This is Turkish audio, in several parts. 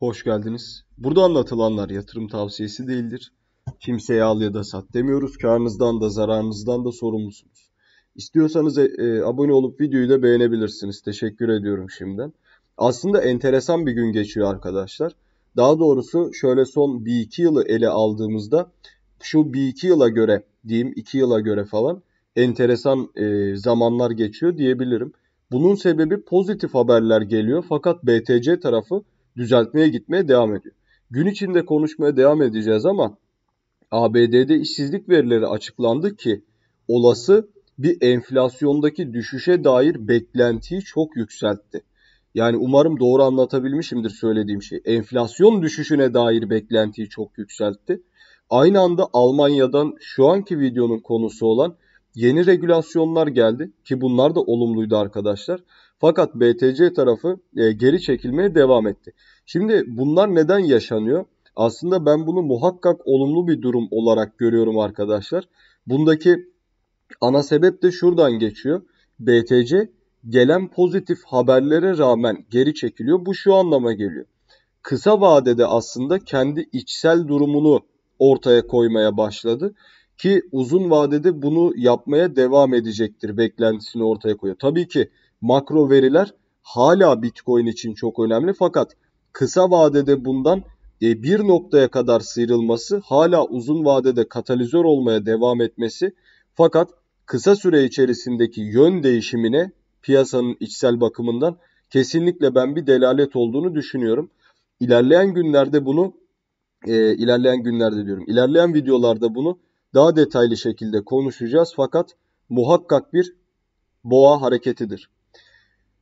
Hoş geldiniz. Burada anlatılanlar yatırım tavsiyesi değildir. Kimseye al ya da sat demiyoruz. Karınızdan da zararınızdan da sorumlusunuz. İstiyorsanız e, e, abone olup videoyu da beğenebilirsiniz. Teşekkür ediyorum şimdiden. Aslında enteresan bir gün geçiyor arkadaşlar. Daha doğrusu şöyle son 1-2 yılı ele aldığımızda şu 1-2 yıla göre diyeyim 2 yıla göre falan enteresan e, zamanlar geçiyor diyebilirim. Bunun sebebi pozitif haberler geliyor fakat BTC tarafı düzeltmeye gitmeye devam ediyor. Gün içinde konuşmaya devam edeceğiz ama ABD'de işsizlik verileri açıklandı ki olası bir enflasyondaki düşüşe dair beklentiyi çok yükseltti. Yani umarım doğru anlatabilmişimdir söylediğim şey. Enflasyon düşüşüne dair beklentiyi çok yükseltti. Aynı anda Almanya'dan şu anki videonun konusu olan yeni regülasyonlar geldi ki bunlar da olumluydu arkadaşlar. Fakat BTC tarafı e, geri çekilmeye devam etti. Şimdi bunlar neden yaşanıyor? Aslında ben bunu muhakkak olumlu bir durum olarak görüyorum arkadaşlar. Bundaki ana sebep de şuradan geçiyor. BTC gelen pozitif haberlere rağmen geri çekiliyor. Bu şu anlama geliyor. Kısa vadede aslında kendi içsel durumunu ortaya koymaya başladı ki uzun vadede bunu yapmaya devam edecektir beklentisini ortaya koyuyor. Tabii ki makro veriler hala Bitcoin için çok önemli fakat kısa vadede bundan e, bir noktaya kadar sıyrılması hala uzun vadede katalizör olmaya devam etmesi fakat kısa süre içerisindeki yön değişimine piyasanın içsel bakımından kesinlikle ben bir delalet olduğunu düşünüyorum. İlerleyen günlerde bunu e, ilerleyen günlerde diyorum. İlerleyen videolarda bunu daha detaylı şekilde konuşacağız fakat muhakkak bir boğa hareketidir.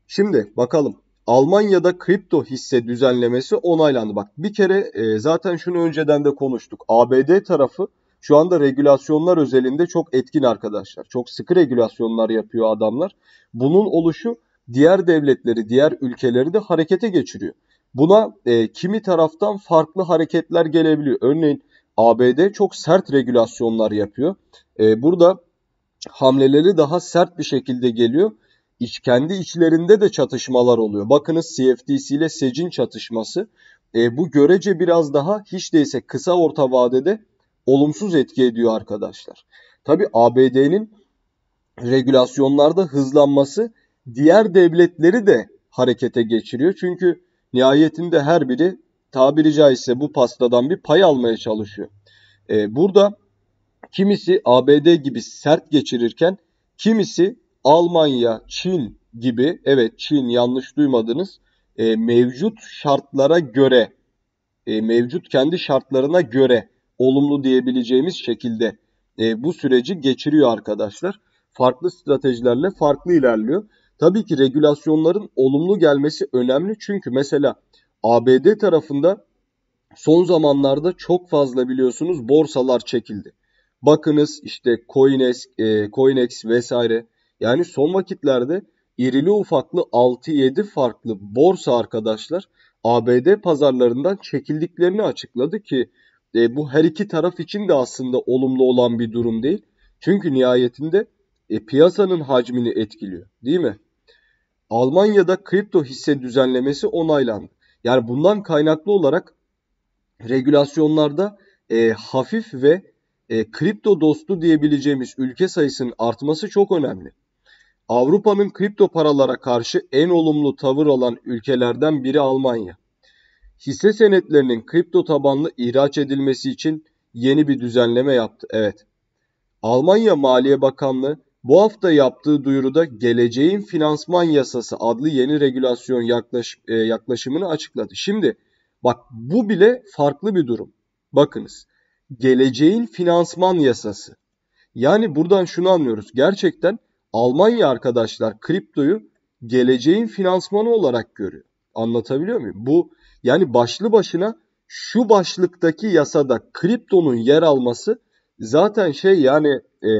Şimdi bakalım. Almanya'da kripto hisse düzenlemesi onaylandı. Bak bir kere e, zaten şunu önceden de konuştuk. ABD tarafı şu anda regülasyonlar özelinde çok etkin arkadaşlar. Çok sıkı regülasyonlar yapıyor adamlar. Bunun oluşu diğer devletleri, diğer ülkeleri de harekete geçiriyor. Buna e, kimi taraftan farklı hareketler gelebiliyor. Örneğin ABD çok sert regülasyonlar yapıyor. E, burada hamleleri daha sert bir şekilde geliyor iç, kendi içlerinde de çatışmalar oluyor. Bakınız CFTC ile SEC'in çatışması. E, bu görece biraz daha hiç değilse kısa orta vadede olumsuz etki ediyor arkadaşlar. Tabi ABD'nin regülasyonlarda hızlanması diğer devletleri de harekete geçiriyor. Çünkü nihayetinde her biri tabiri caizse bu pastadan bir pay almaya çalışıyor. E, burada kimisi ABD gibi sert geçirirken kimisi Almanya, Çin gibi evet Çin yanlış duymadınız e, mevcut şartlara göre e, mevcut kendi şartlarına göre olumlu diyebileceğimiz şekilde e, bu süreci geçiriyor arkadaşlar. Farklı stratejilerle farklı ilerliyor. Tabii ki regülasyonların olumlu gelmesi önemli çünkü mesela ABD tarafında son zamanlarda çok fazla biliyorsunuz borsalar çekildi. Bakınız işte CoinEx, e, CoinEx vesaire yani son vakitlerde irili ufaklı 6-7 farklı borsa arkadaşlar ABD pazarlarından çekildiklerini açıkladı ki e, bu her iki taraf için de aslında olumlu olan bir durum değil. Çünkü nihayetinde e, piyasanın hacmini etkiliyor değil mi? Almanya'da kripto hisse düzenlemesi onaylandı. Yani bundan kaynaklı olarak regülasyonlarda e, hafif ve e, kripto dostu diyebileceğimiz ülke sayısının artması çok önemli. Avrupa'nın kripto paralara karşı en olumlu tavır alan ülkelerden biri Almanya. Hisse senetlerinin kripto tabanlı ihraç edilmesi için yeni bir düzenleme yaptı. Evet. Almanya Maliye Bakanlığı bu hafta yaptığı duyuruda geleceğin finansman yasası adlı yeni regülasyon yaklaş, e, yaklaşımını açıkladı. Şimdi bak bu bile farklı bir durum. Bakınız geleceğin finansman yasası. Yani buradan şunu anlıyoruz. Gerçekten Almanya arkadaşlar kriptoyu geleceğin finansmanı olarak görüyor. Anlatabiliyor muyum? Bu yani başlı başına şu başlıktaki yasada kriptonun yer alması zaten şey yani e,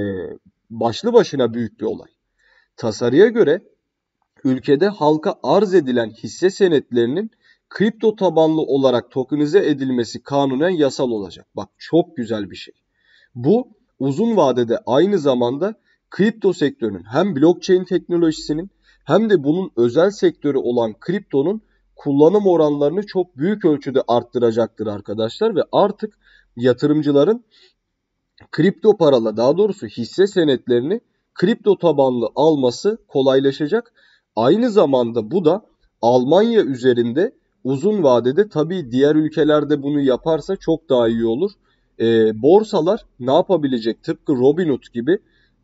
başlı başına büyük bir olay. Tasarıya göre ülkede halka arz edilen hisse senetlerinin kripto tabanlı olarak tokenize edilmesi kanunen yasal olacak. Bak çok güzel bir şey. Bu uzun vadede aynı zamanda kripto sektörünün hem blockchain teknolojisinin hem de bunun özel sektörü olan kriptonun kullanım oranlarını çok büyük ölçüde arttıracaktır arkadaşlar ve artık yatırımcıların kripto parala daha doğrusu hisse senetlerini kripto tabanlı alması kolaylaşacak. Aynı zamanda bu da Almanya üzerinde uzun vadede tabii diğer ülkelerde bunu yaparsa çok daha iyi olur. E, borsalar ne yapabilecek? Tıpkı Robinhood gibi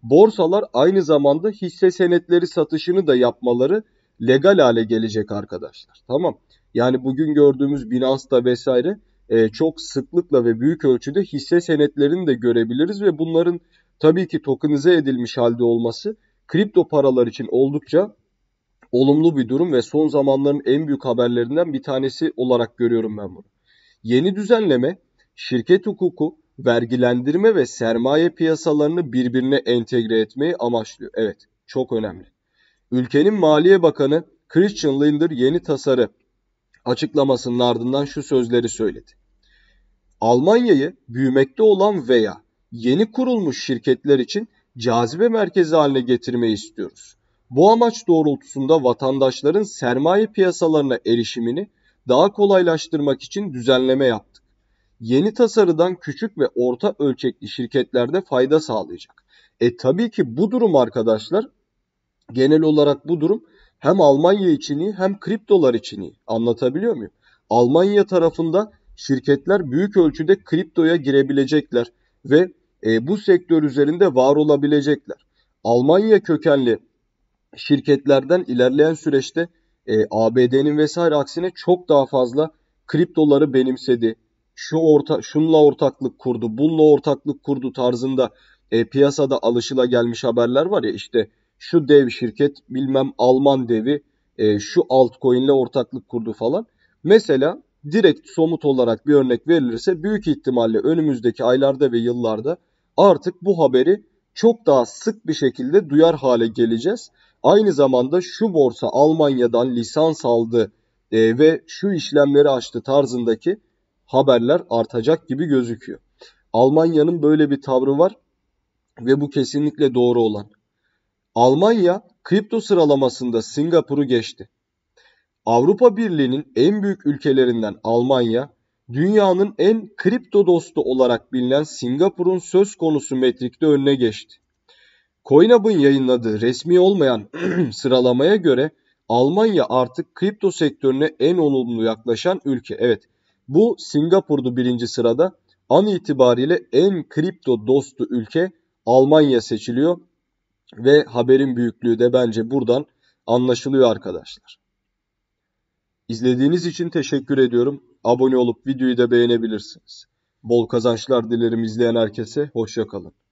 borsalar aynı zamanda hisse senetleri satışını da yapmaları legal hale gelecek arkadaşlar. Tamam. Yani bugün gördüğümüz Binance'da vesaire e, çok sıklıkla ve büyük ölçüde hisse senetlerini de görebiliriz ve bunların tabii ki tokenize edilmiş halde olması kripto paralar için oldukça olumlu bir durum ve son zamanların en büyük haberlerinden bir tanesi olarak görüyorum ben bunu. Yeni düzenleme şirket hukuku vergilendirme ve sermaye piyasalarını birbirine entegre etmeyi amaçlıyor. Evet, çok önemli. Ülkenin Maliye Bakanı Christian Lindner yeni tasarı açıklamasının ardından şu sözleri söyledi. Almanya'yı büyümekte olan veya yeni kurulmuş şirketler için cazibe merkezi haline getirmeyi istiyoruz. Bu amaç doğrultusunda vatandaşların sermaye piyasalarına erişimini daha kolaylaştırmak için düzenleme yaptı yeni tasarıdan küçük ve orta ölçekli şirketlerde fayda sağlayacak. E tabii ki bu durum arkadaşlar genel olarak bu durum hem Almanya için iyi hem kriptolar için iyi. Anlatabiliyor muyum? Almanya tarafında şirketler büyük ölçüde kriptoya girebilecekler ve e, bu sektör üzerinde var olabilecekler. Almanya kökenli şirketlerden ilerleyen süreçte e, ABD'nin vesaire aksine çok daha fazla kriptoları benimsedi, şu orta şunla ortaklık kurdu, bununla ortaklık kurdu tarzında e, piyasada alışıla gelmiş haberler var ya işte şu dev şirket bilmem Alman devi e, şu altcoin'le ortaklık kurdu falan. Mesela direkt somut olarak bir örnek verilirse büyük ihtimalle önümüzdeki aylarda ve yıllarda artık bu haberi çok daha sık bir şekilde duyar hale geleceğiz. Aynı zamanda şu borsa Almanya'dan lisans aldı e, ve şu işlemleri açtı tarzındaki haberler artacak gibi gözüküyor. Almanya'nın böyle bir tavrı var ve bu kesinlikle doğru olan. Almanya kripto sıralamasında Singapur'u geçti. Avrupa Birliği'nin en büyük ülkelerinden Almanya, dünyanın en kripto dostu olarak bilinen Singapur'un söz konusu metrikte önüne geçti. CoinHub'ın yayınladığı resmi olmayan sıralamaya göre Almanya artık kripto sektörüne en olumlu yaklaşan ülke. Evet, bu Singapur'du birinci sırada. An itibariyle en kripto dostu ülke Almanya seçiliyor. Ve haberin büyüklüğü de bence buradan anlaşılıyor arkadaşlar. İzlediğiniz için teşekkür ediyorum. Abone olup videoyu da beğenebilirsiniz. Bol kazançlar dilerim izleyen herkese. Hoşçakalın.